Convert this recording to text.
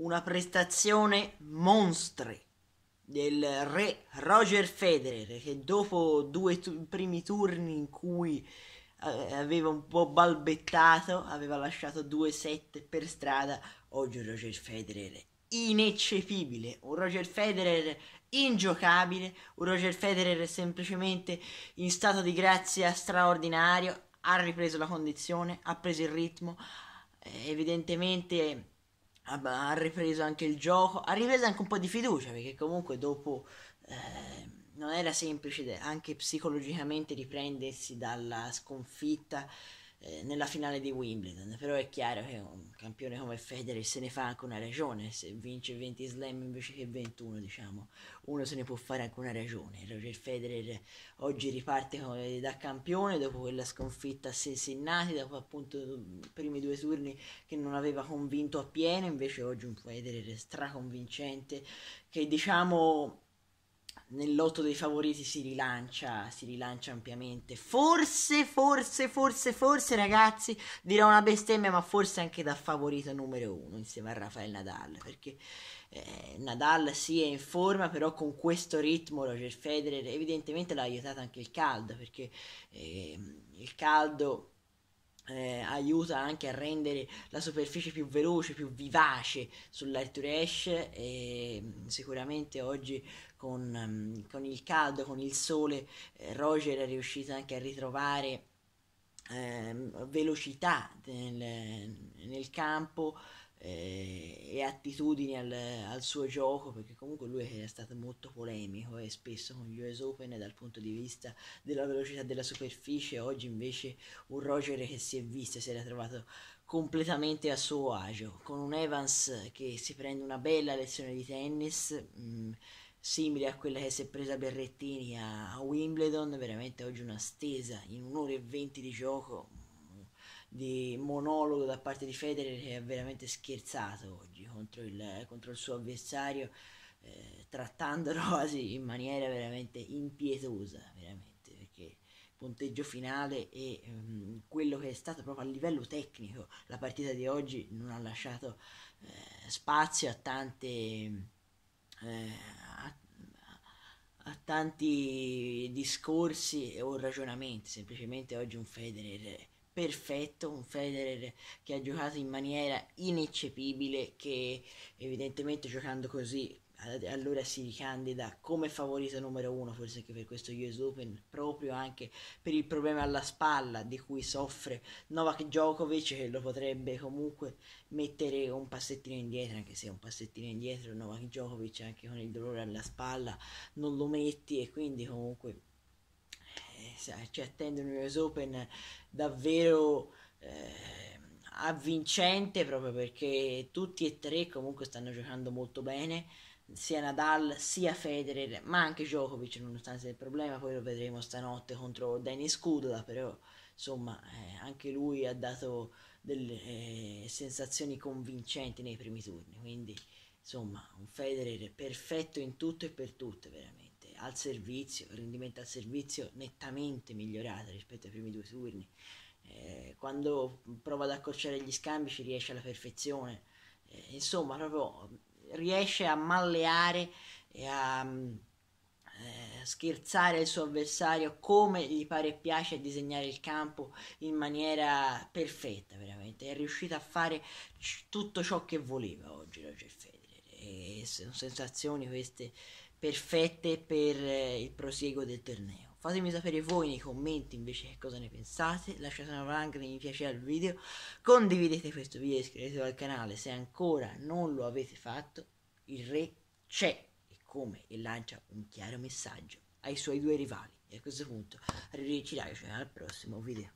una prestazione monstre del re Roger Federer che dopo due tu- primi turni in cui eh, aveva un po' balbettato, aveva lasciato due set per strada, oggi Roger Federer ineccepibile, un Roger Federer ingiocabile, un Roger Federer semplicemente in stato di grazia straordinario, ha ripreso la condizione, ha preso il ritmo, eh, evidentemente Ah, ha ripreso anche il gioco, ha ripreso anche un po' di fiducia perché comunque dopo eh, non era semplice anche psicologicamente riprendersi dalla sconfitta eh, nella finale di Wimbledon, però è chiaro che un campione come Federer se ne fa anche una ragione, se vince 20 slam invece che 21 diciamo, uno se ne può fare anche una ragione, Roger Federer oggi riparte da campione dopo quella sconfitta a Cincinnati, dopo appunto i primi due turni che non aveva convinto appieno, invece oggi un Federer straconvincente che diciamo nel lotto dei favoriti si rilancia, si rilancia ampiamente. Forse, forse, forse, forse, ragazzi, dirò una bestemmia, ma forse anche da favorito numero uno insieme a Rafael Nadal, perché eh, Nadal sì è in forma, però con questo ritmo Roger Federer evidentemente l'ha aiutato anche il caldo, perché eh, il caldo eh, aiuta anche a rendere la superficie più veloce, più vivace sul light e mm, sicuramente oggi con, mm, con il caldo, con il sole, eh, Roger è riuscito anche a ritrovare eh, velocità nel, nel campo eh, e attitudini al, al, suo gioco perché comunque lui è stato molto polemico e spesso con gli US Open dal punto di vista della velocità della superficie oggi invece un Roger che si è visto e si era trovato completamente a suo agio con un Evans che si prende una bella lezione di tennis mh, mm, simile a quella che si è presa Berrettini a, a Wimbledon veramente oggi una stesa in un'ora e venti di gioco di monologo da parte di Federer che ha veramente scherzato oggi contro il, contro il suo avversario, eh, trattandolo quasi in maniera veramente impietosa, veramente, perché punteggio finale e um, quello che è stato proprio a livello tecnico la partita di oggi non ha lasciato eh, spazio a tante eh, a, a, tanti discorsi o ragionamenti semplicemente oggi un Federer perfetto, un Federer che ha giocato in maniera ineccepibile, che evidentemente giocando così allora si ricandida come favorito numero uno forse anche per questo US Open proprio anche per il problema alla spalla di cui soffre Novak Djokovic che lo potrebbe comunque mettere un passettino indietro anche se un passettino indietro Novak Djokovic anche con il dolore alla spalla non lo metti e quindi comunque ci attendono un US Open davvero eh, avvincente proprio perché tutti e tre comunque stanno giocando molto bene sia Nadal sia Federer ma anche Djokovic nonostante il problema poi lo vedremo stanotte contro Dennis Kudola però insomma eh, anche lui ha dato delle eh, sensazioni convincenti nei primi turni quindi insomma un Federer perfetto in tutto e per tutto veramente al servizio, rendimento al servizio nettamente migliorato rispetto ai primi due turni. Eh, quando prova ad accorciare gli scambi ci riesce alla perfezione. Eh, insomma, proprio riesce a malleare e a eh, scherzare il suo avversario come gli pare e piace a disegnare il campo in maniera perfetta, veramente. È riuscito a fare tutto ciò che voleva oggi Roger Federer. E sono sensazioni queste perfette per eh, il prosieguo del torneo. Fatemi sapere voi nei commenti invece che cosa ne pensate, lasciate una like, mi piace al video, condividete questo video e iscrivetevi al canale se ancora non lo avete fatto, il re c'è e come e lancia un chiaro messaggio ai suoi due rivali. E a questo punto arrivederci ragazzi al prossimo video.